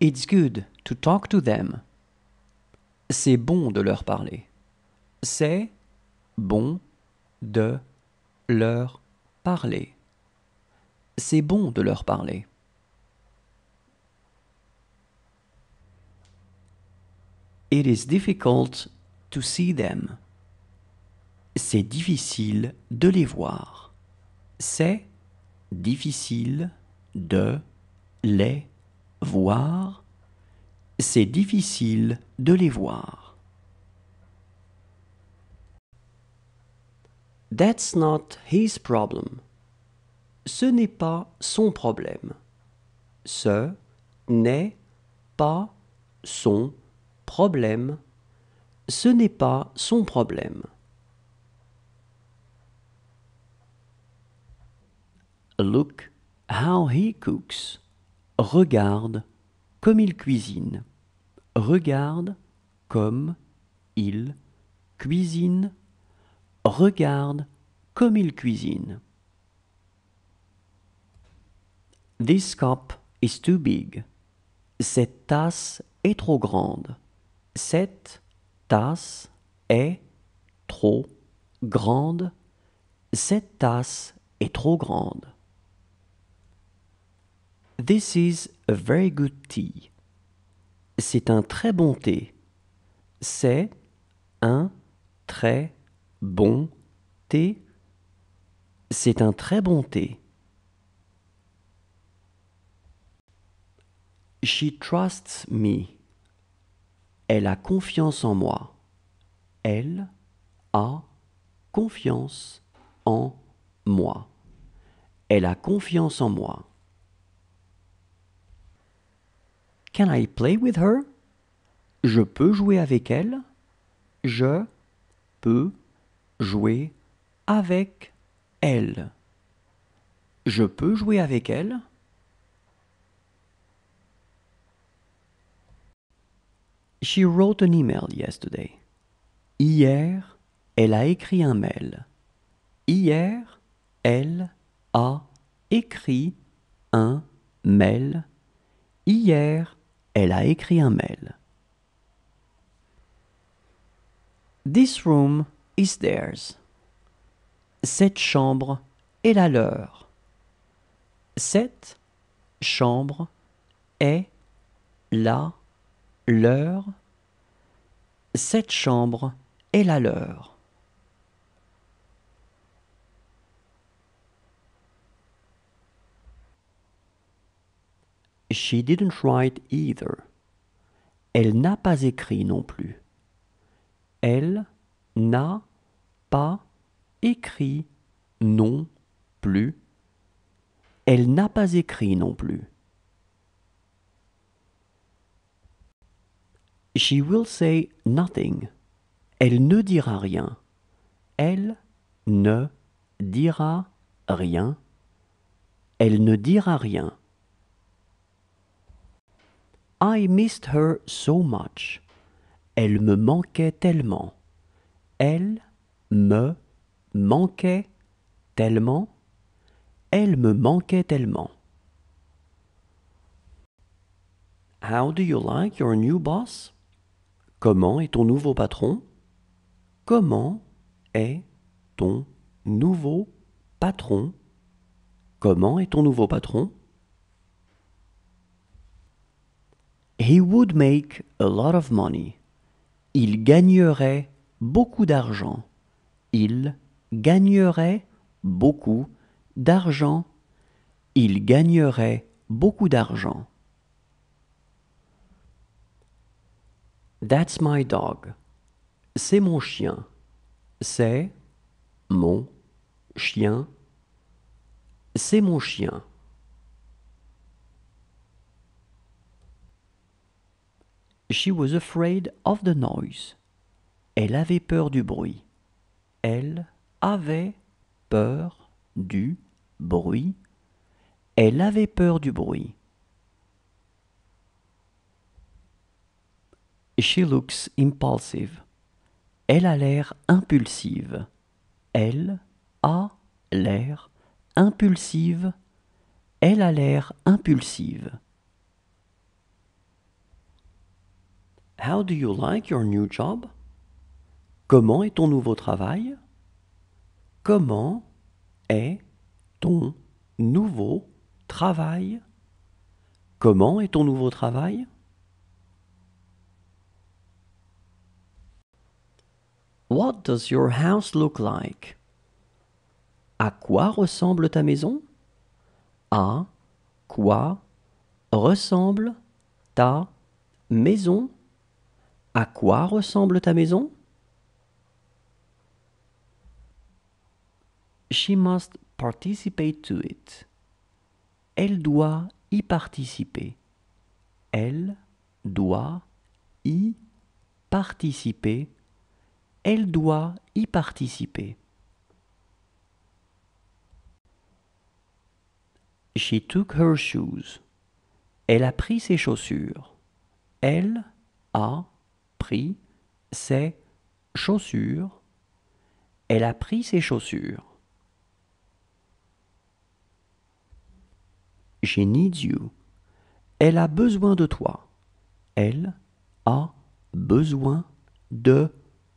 It's good to talk to them. C'est bon de leur parler. C'est bon de leur parler. C'est bon de leur parler. It is difficult to see them. C'est difficile de les voir. C'est difficile de les voir, c'est difficile de les voir. That's not his problem. Ce n'est pas son problème. Ce n'est pas son problème. Ce son Look how he cooks. Regarde comme il cuisine. Regarde comme il cuisine. Regarde comme il cuisine. This cup is too big. Cette tasse est trop grande. Cette tasse est trop grande. Cette tasse est trop grande. This is a very good tea. C'est un très bon thé. C'est un très bon thé. C'est un très bon thé. She trusts me. Elle a confiance en moi. Elle a confiance en moi. Elle a confiance en moi. Can I play with her? Je peux jouer avec elle. Je peux jouer avec elle. Je peux jouer avec elle. She wrote an email yesterday. Hier, elle a écrit un mail. Hier, elle a écrit un mail. Hier, elle a écrit un mail. This room is theirs. Cette chambre est la leur. Cette chambre est la leur. Cette chambre est la leur. She didn't write either. Elle n'a pas écrit non plus. Elle n'a pas écrit non plus. Elle n'a pas écrit non plus. She will say nothing. Elle ne dira rien. Elle ne dira rien. Elle ne dira rien. I missed her so much. Elle me manquait tellement. Elle me manquait tellement. Elle me manquait tellement. How do you like your new boss? Comment est ton nouveau patron? Comment est ton nouveau patron? Comment est ton nouveau patron? He would make a lot of money. Il gagnerait beaucoup d'argent. Il gagnerait beaucoup d'argent. Il gagnerait beaucoup d'argent. That's my dog. C'est mon chien. C'est mon chien. C'est mon chien. She was afraid of the noise. Elle avait peur du bruit. Elle avait peur du bruit. Elle avait peur du bruit. She looks impulsive. Elle a l'air impulsive. Elle a l'air impulsive. Elle a l'air impulsive. How do you like your new job? Comment est ton nouveau travail? Comment est ton nouveau travail? Comment est ton nouveau travail? What does your house look like? À quoi ressemble ta maison? À quoi ressemble ta maison? À quoi ressemble ta maison? She must participate to it. Elle doit y participer. Elle doit y participer. Elle doit y participer. She took her shoes. Elle a pris ses chaussures. Elle a pris ses chaussures. Elle a pris ses chaussures. She needs you. Elle a besoin de toi. Elle a besoin de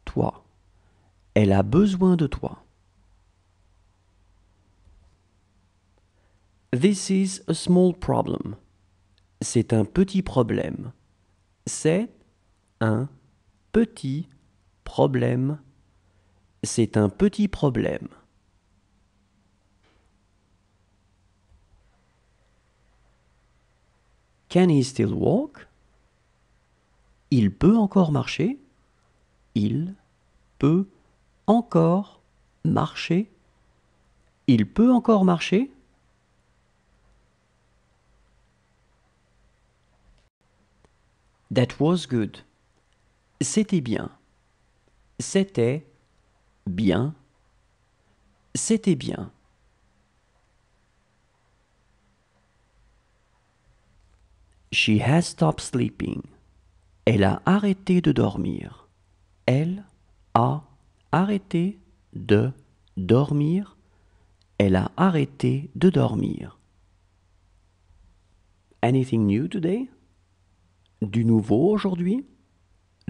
toi. Elle a besoin de toi. This is a small problem. C'est un petit problème. C'est un petit problème. C'est un petit problème. Can he still walk? Il peut encore marcher. Il peut encore marcher. Il peut encore marcher. That was good. C'était bien. C'était bien. C'était bien. She has stopped sleeping. Elle a arrêté de dormir. Elle a arrêté de dormir. Elle a arrêté de dormir. Anything new today? Du nouveau aujourd'hui?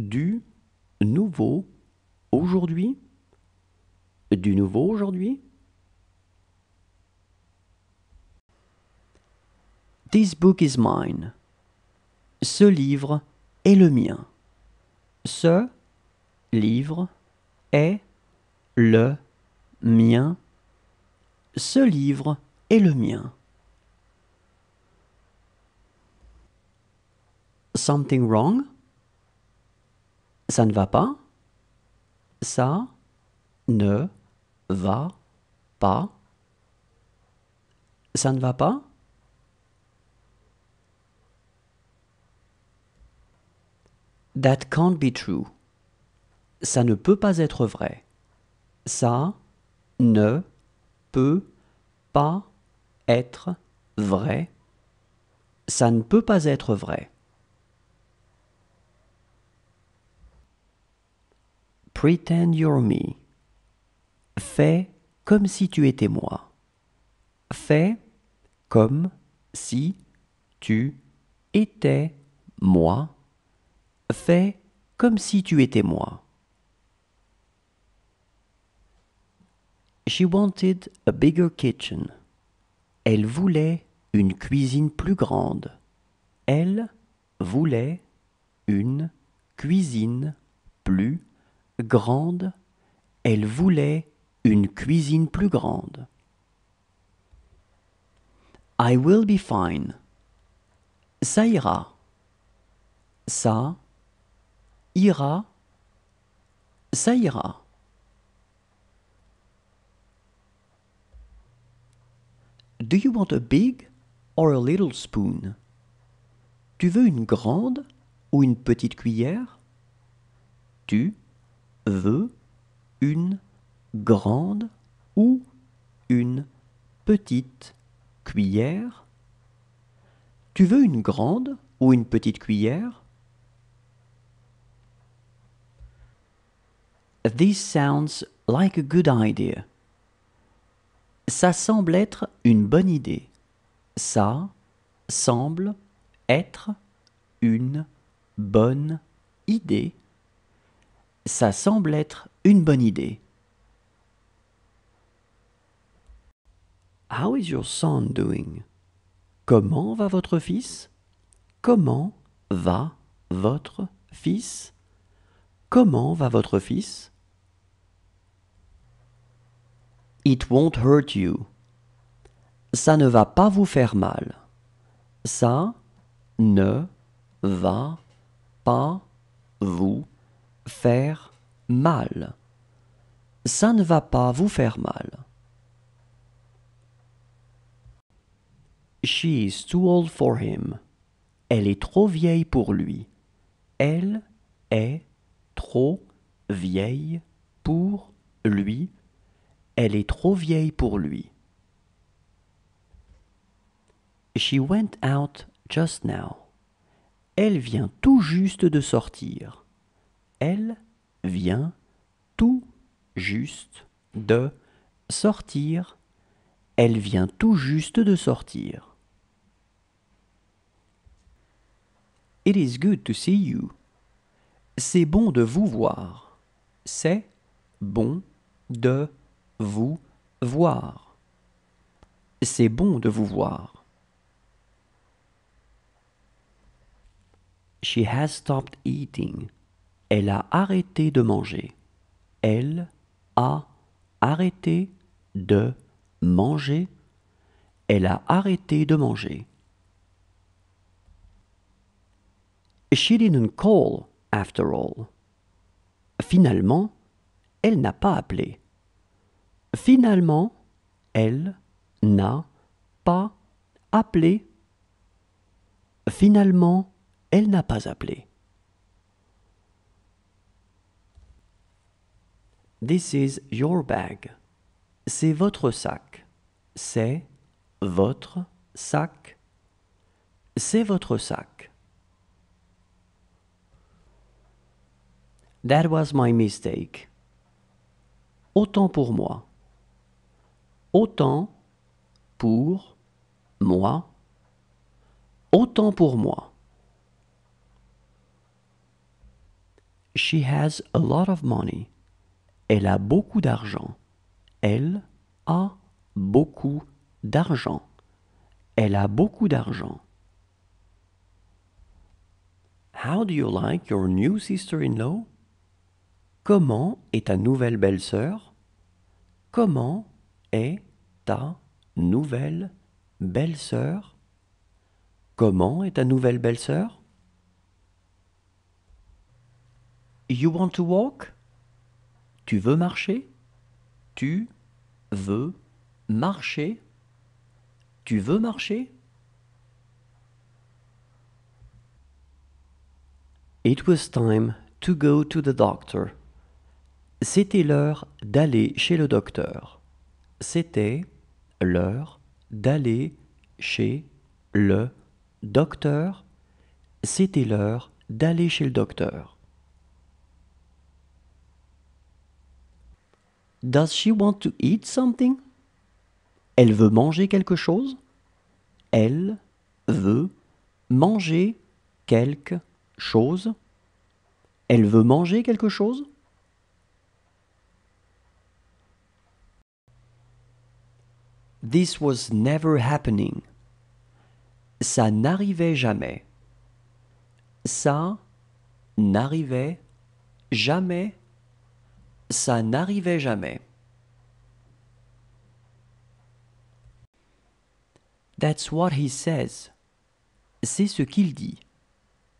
du nouveau aujourd'hui Du nouveau aujourd'hui This book is mine. Ce livre est le mien. Ce livre est le mien. Ce livre est le mien. Something wrong? ça ne va pas, ça ne va pas, ça ne va pas. That can't be true. Ça ne peut pas être vrai. Ça ne peut pas être vrai. Ça ne peut pas être vrai. Pretend you're me. Fais comme si tu étais moi. Fais comme si tu étais moi. Fais comme si tu étais moi. She wanted a bigger kitchen. Elle voulait une cuisine plus grande. Elle voulait une cuisine plus grande, elle voulait une cuisine plus grande. I will be fine. Ça ira. Ça ira. Ça ira. Do you want a big or a little spoon? Tu veux une grande ou une petite cuillère? Tu veut une grande ou une petite cuillère Tu veux une grande ou une petite cuillère This sounds like a good idea. Ça semble être une bonne idée. Ça semble être une bonne idée. Ça semble être une bonne idée. How is your son doing? Comment va votre fils? Comment va votre fils? Comment va votre fils? It won't hurt you. Ça ne va pas vous faire mal. Ça ne va pas vous faire mal. Ça ne va pas vous faire mal. She is too old for him. Elle est trop vieille pour lui. Elle est trop vieille pour lui. Elle est trop vieille pour lui. She went out just now. Elle vient tout juste de sortir. Elle vient tout juste de sortir. Elle vient tout juste de sortir. It is good to see you. C'est bon de vous voir. C'est bon de vous voir. C'est bon de vous voir. She has stopped eating. Elle a arrêté de manger. Elle a arrêté de manger. Elle a arrêté de manger. She didn't call after all. Finalement, elle n'a pas appelé. Finalement, elle n'a pas appelé. Finalement, elle n'a pas appelé. This is your bag. C'est votre sac. C'est votre sac. C'est votre sac. That was my mistake. Autant pour moi. Autant pour moi. Autant pour moi. She has a lot of money. Elle a beaucoup d'argent. Elle a beaucoup d'argent. Elle a beaucoup d'argent. How do you like your new sister-in-law? Comment est ta nouvelle belle-sœur? Comment est ta nouvelle belle-sœur? Comment est ta nouvelle belle-sœur? You want to walk? Tu veux marcher Tu veux marcher Tu veux marcher It was time to go to the doctor. C'était l'heure d'aller chez le docteur. C'était l'heure d'aller chez le docteur. C'était l'heure d'aller chez le docteur. Does she want to eat something? Elle veut manger quelque chose? Elle veut manger quelque chose? Elle veut manger quelque chose? This was never happening. Ça n'arrivait jamais. Ça n'arrivait jamais ça n'arrivait jamais. That's what he says. C'est ce qu'il dit.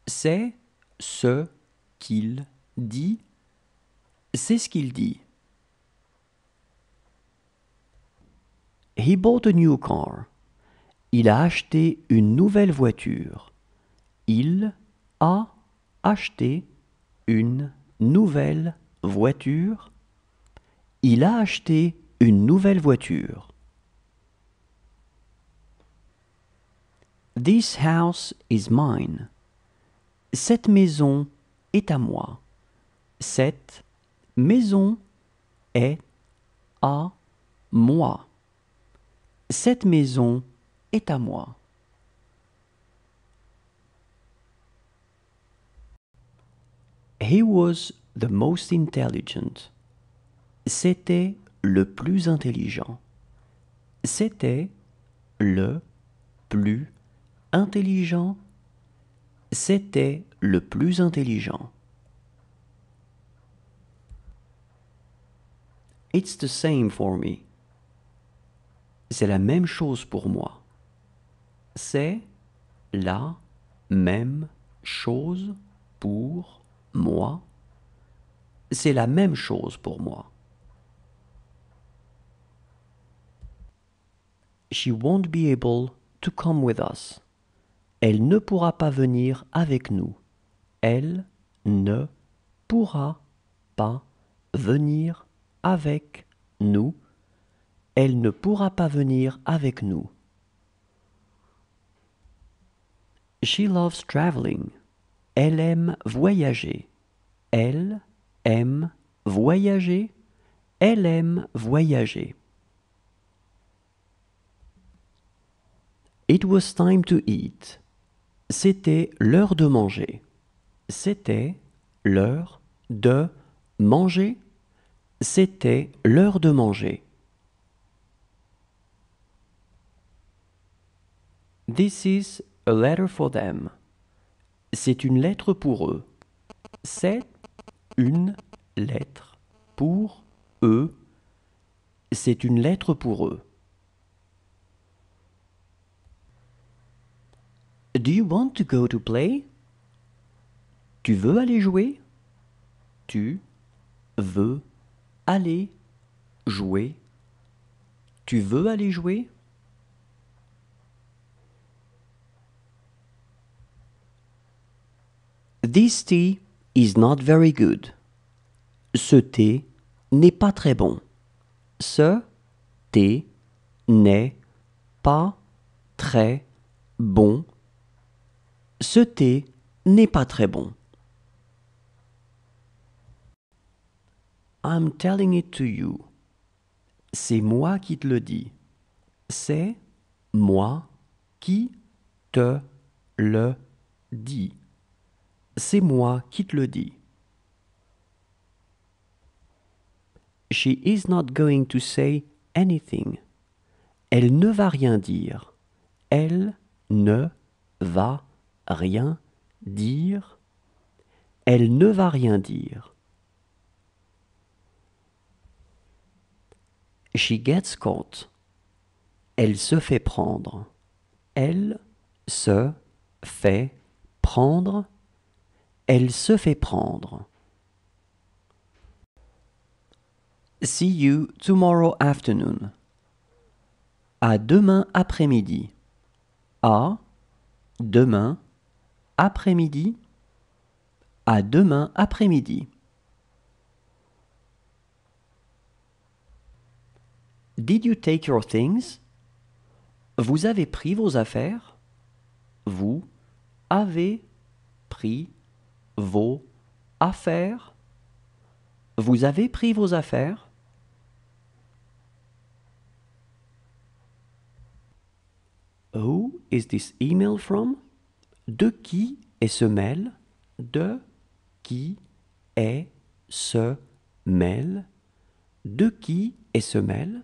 C'est ce qu'il dit. C'est ce qu'il dit. He bought a new car. Il a acheté une nouvelle voiture. Il a acheté une nouvelle voiture voiture. Il a acheté une nouvelle voiture. This house is mine. Cette maison est à moi. Cette maison est à moi. Cette maison est à moi. He was the most intelligent. C'était le plus intelligent. C'était le plus intelligent. C'était le plus intelligent. It's the same for me. C'est la même chose pour moi. C'est la même chose pour moi c'est la même chose pour moi. She won't be able to come with us. Elle ne pourra pas venir avec nous. Elle ne pourra pas venir avec nous. Elle ne pas venir avec nous. She loves traveling. Elle aime voyager. Elle M. voyager, elle aime voyager. It was time to eat. C'était l'heure de manger. C'était l'heure de manger. C'était l'heure de manger. This is a letter for them. C'est une lettre pour eux. C'est une lettre pour eux. C'est une lettre pour eux. Do you want to go to play? Tu veux aller jouer? Tu veux aller jouer? Tu veux aller jouer? This tea is not very good. Ce thé n'est pas très bon. Ce thé n'est pas très bon. Ce thé n'est pas très bon. I'm telling it to you. C'est moi qui te le dis. C'est moi qui te le dis. C'est moi qui te le dis. She is not going to say anything. Elle ne va rien dire. Elle ne va rien dire. Elle ne va rien dire. She gets caught. Elle se fait prendre. Elle se fait prendre. Elle se fait prendre. See you tomorrow afternoon. À demain après-midi. À demain après-midi. À demain après-midi. Did you take your things? Vous avez pris vos affaires? Vous avez pris vos affaires Vous avez pris vos affaires Who is this email from De qui est ce mail De qui est ce mail De qui est ce mail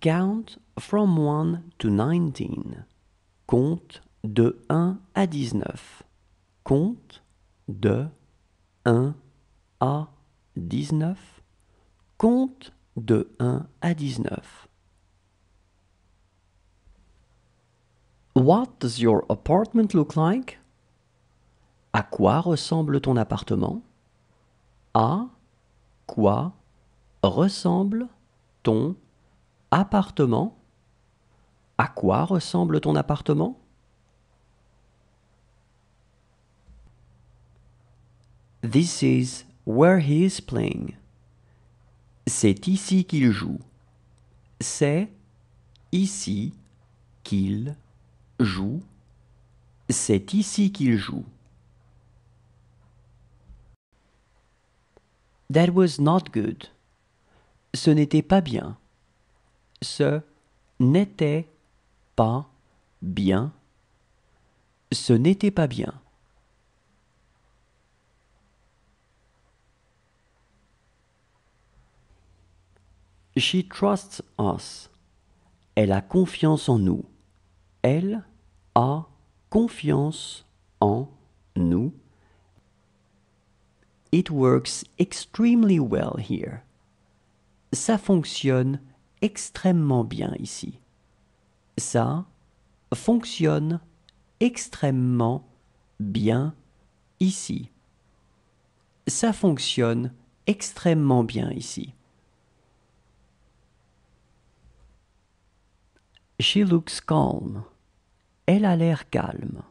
Count from 1 to 19. Compte de 1 à 19. Compte de 1 à 19. Compte de 1 à 19. What does your apartment look like? À quoi ressemble ton appartement? À quoi ressemble ton appartement? À quoi ressemble ton appartement? This is where he is playing. C'est ici qu'il joue. C'est ici qu'il joue. C'est ici qu'il joue. That was not good. Ce n'était pas bien. Ce n'était pas bien. Ce n'était pas bien. She trusts us. Elle a confiance en nous. Elle a confiance en nous. It works extremely well here. Ça fonctionne extrêmement bien ici. Ça fonctionne extrêmement bien ici. Ça fonctionne extrêmement bien ici. She looks calm. Elle a l'air calme.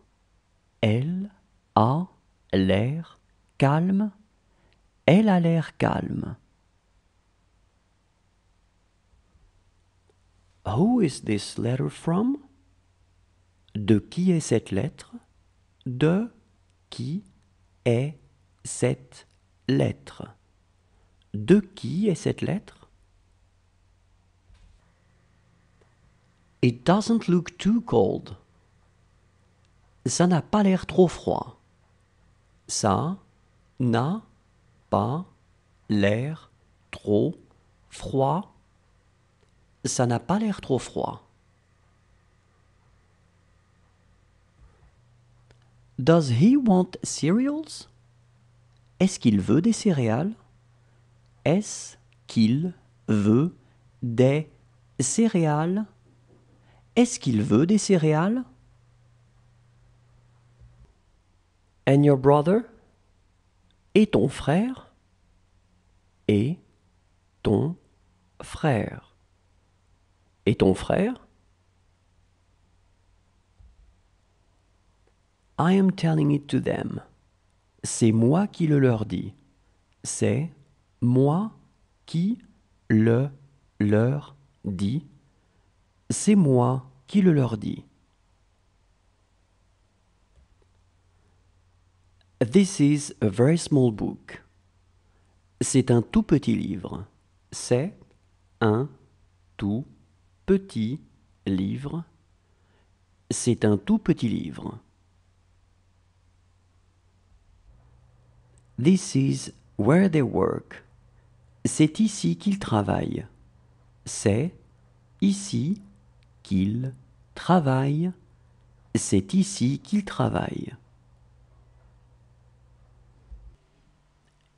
Elle a l'air calme. Elle a l'air calme. Who is this letter from? De qui est cette lettre? De qui est cette lettre? De qui est cette lettre? It doesn't look too cold. Ça n'a pas l'air trop froid. Ça n'a pas l'air trop froid. Ça n'a pas l'air trop froid. Does he want cereals? Est-ce qu'il veut des céréales? Est-ce qu'il veut des céréales? Est-ce qu'il veut des céréales? And your brother? Et ton frère? Et ton frère? Et ton frère? I am telling it to them. C'est moi qui le leur dis. C'est moi qui le leur dis c'est moi qui le leur dis. This is a very small book. C'est un tout petit livre. C'est un tout petit livre. C'est un tout petit livre. This is where they work. C'est ici qu'ils travaillent. C'est ici qu'il travaille. C'est ici qu'il travaille.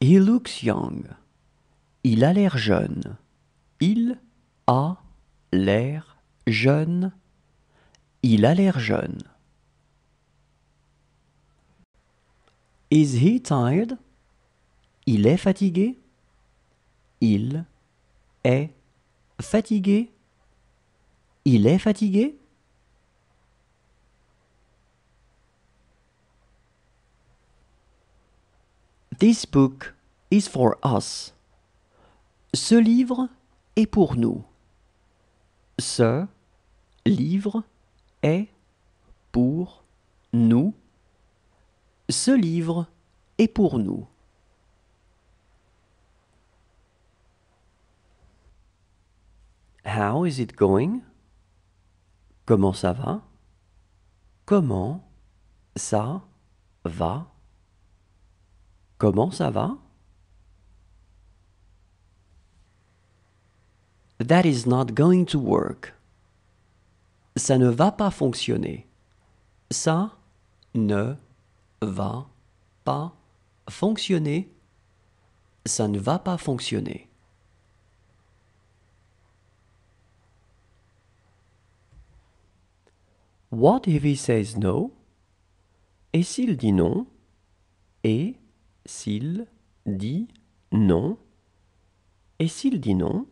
He looks young. Il a l'air jeune. Il a l'air jeune. Il a l'air jeune. Is he tired? Il est fatigué. Il est fatigué. Il est fatigué This book is for us. Ce livre est pour nous. Ce livre est pour nous. Ce livre est pour nous. How is it going? Comment ça va Comment ça va Comment ça va That is not going to work. Ça ne va pas fonctionner. Ça ne va pas fonctionner. Ça ne va pas fonctionner. What if he says no? Et s'il dit non? Et s'il dit non? Et s'il dit non?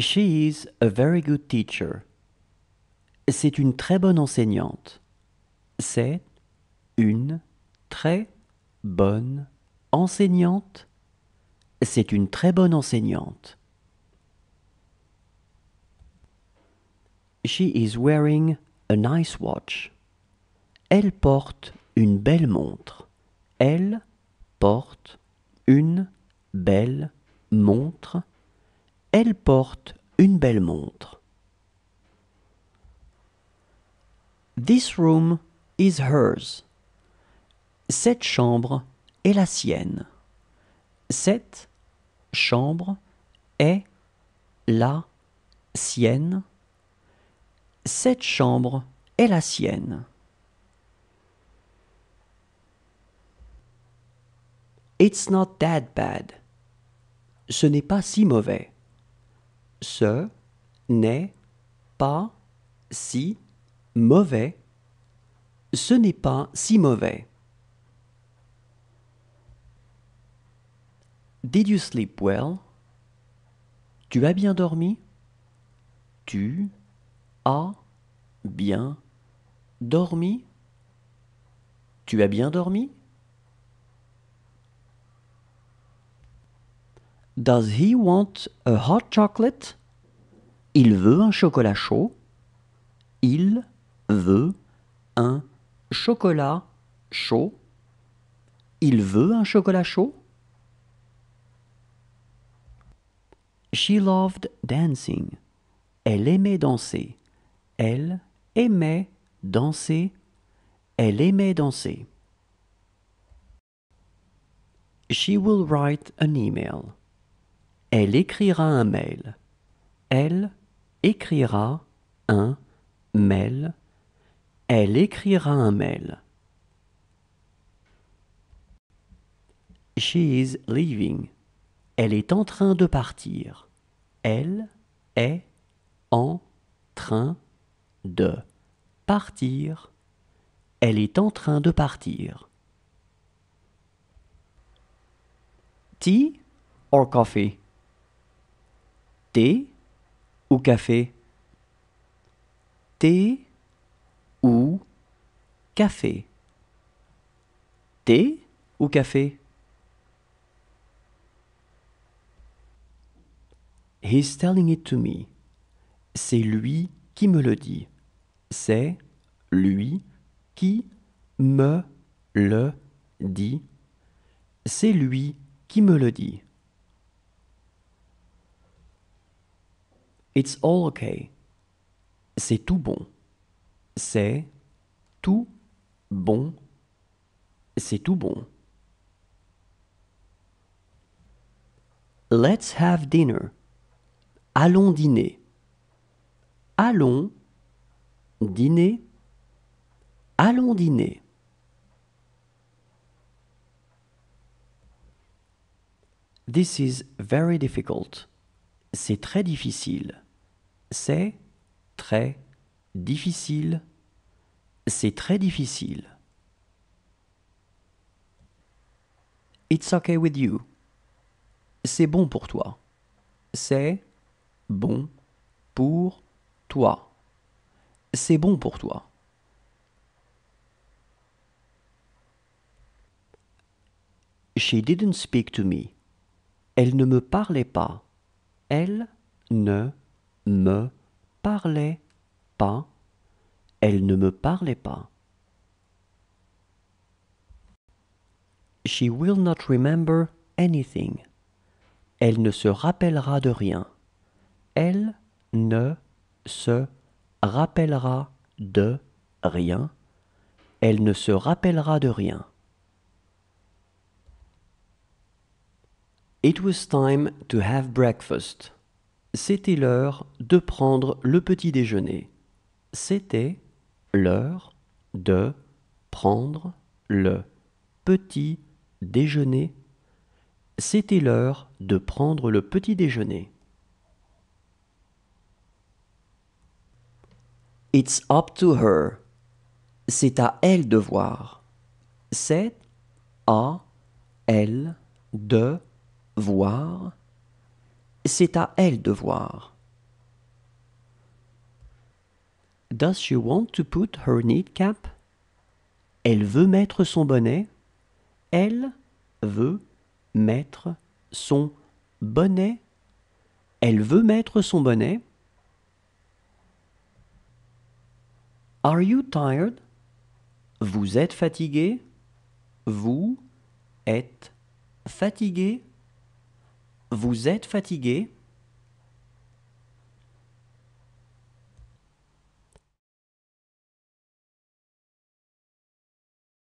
She is a very good teacher. C'est une très bonne enseignante. C'est une très bonne enseignante. C'est une très bonne enseignante. She is wearing a nice watch. Elle porte une belle montre. Elle porte une belle montre. Elle porte une belle montre. This room is hers. Cette chambre est la sienne. Cette chambre est la sienne cette chambre est la sienne. It's not that bad. Ce n'est pas si mauvais. Ce n'est pas si mauvais. Ce n'est pas si mauvais. Did you sleep well? Tu as bien dormi? Tu as bien dormi Tu as bien dormi Does he want a hot chocolate Il veut un chocolat chaud. Il veut un chocolat chaud. Il veut un chocolat chaud. She loved dancing. Elle aimait danser. Elle aimait danser, elle aimait danser. She will write an email. Elle écrira un mail. Elle écrira un mail. Elle écrira un mail. She is leaving. Elle est en train de partir. Elle est en train de de partir. Elle est en train de partir. Tea or coffee? Thé ou café? Thé ou café? Thé ou café? He's telling it to me. C'est lui qui me le dit c'est lui qui me le dit. C'est lui qui me le dit. It's all okay. C'est tout bon. C'est tout bon. C'est tout bon. Let's have dinner. Allons dîner. Allons dîner, allons dîner. This is very difficult. C'est très difficile. C'est très difficile. C'est très difficile. It's okay with you. C'est bon pour toi. C'est bon pour toi c'est bon pour toi. She didn't speak to me. Elle ne me parlait pas. Elle ne me parlait pas. Elle ne me parlait pas. She will not remember anything. Elle ne se rappellera de rien. Elle ne se rappellera rappellera de rien, elle ne se rappellera de rien. It was time to have breakfast. C'était l'heure de prendre le petit déjeuner. C'était l'heure de prendre le petit déjeuner. C'était l'heure de prendre le petit déjeuner. It's up to her. C'est à elle de voir. C'est à elle de voir. C'est à elle de voir. Does she want to put her cap? Elle veut mettre son bonnet. Elle veut mettre son bonnet. Elle veut mettre son bonnet. Are you tired? Vous êtes fatigué? Vous êtes fatigué? Vous êtes fatigué?